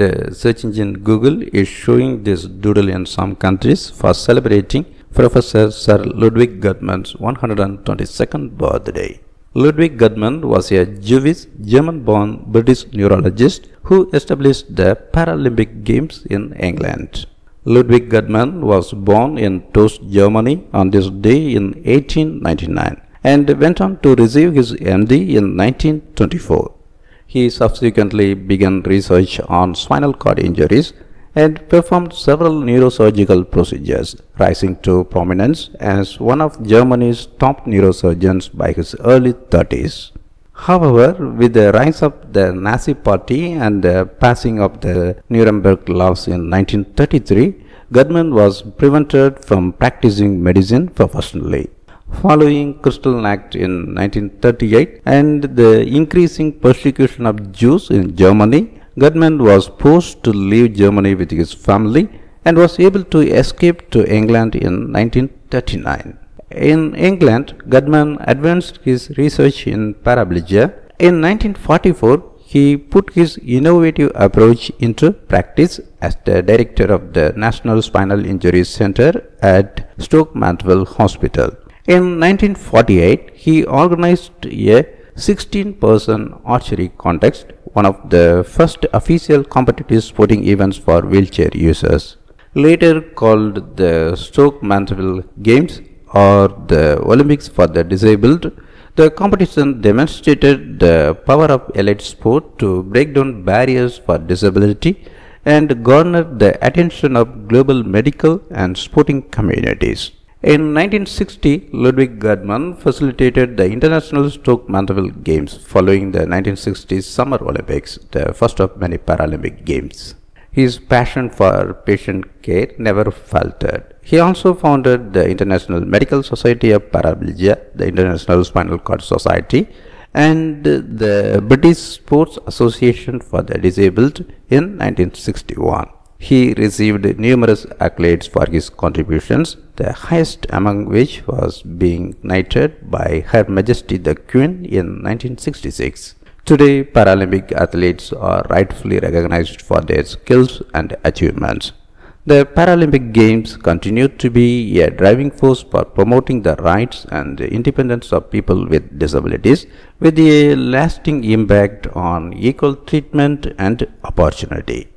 The search engine Google is showing this doodle in some countries for celebrating Professor Sir Ludwig Gutmann's 122nd birthday. Ludwig Gutmann was a Jewish, German-born British neurologist who established the Paralympic Games in England. Ludwig Gutmann was born in Tost, Germany on this day in 1899 and went on to receive his MD in 1924. He subsequently began research on spinal cord injuries and performed several neurosurgical procedures, rising to prominence as one of Germany's top neurosurgeons by his early 30s. However, with the rise of the Nazi party and the passing of the Nuremberg laws in 1933, Goodman was prevented from practicing medicine professionally following Kristallnacht in 1938 and the increasing persecution of Jews in Germany, Gutmann was forced to leave Germany with his family and was able to escape to England in 1939. In England, Gutmann advanced his research in paraplegia. In 1944, he put his innovative approach into practice as the director of the National Spinal Injury Center at Stoke Mandeville Hospital. In 1948, he organized a 16-person archery contest, one of the first official competitive sporting events for wheelchair users. Later called the Stoke Mandeville Games or the Olympics for the Disabled, the competition demonstrated the power of elite sport to break down barriers for disability and garnered the attention of global medical and sporting communities. In 1960, Ludwig Gerdman facilitated the International Stoke Mandeville Games following the 1960 Summer Olympics, the first of many Paralympic Games. His passion for patient care never faltered. He also founded the International Medical Society of Paraplegia, the International Spinal Cord Society, and the British Sports Association for the Disabled in 1961. He received numerous accolades for his contributions, the highest among which was being knighted by Her Majesty the Queen in 1966. Today, Paralympic athletes are rightfully recognized for their skills and achievements. The Paralympic Games continue to be a driving force for promoting the rights and independence of people with disabilities with a lasting impact on equal treatment and opportunity.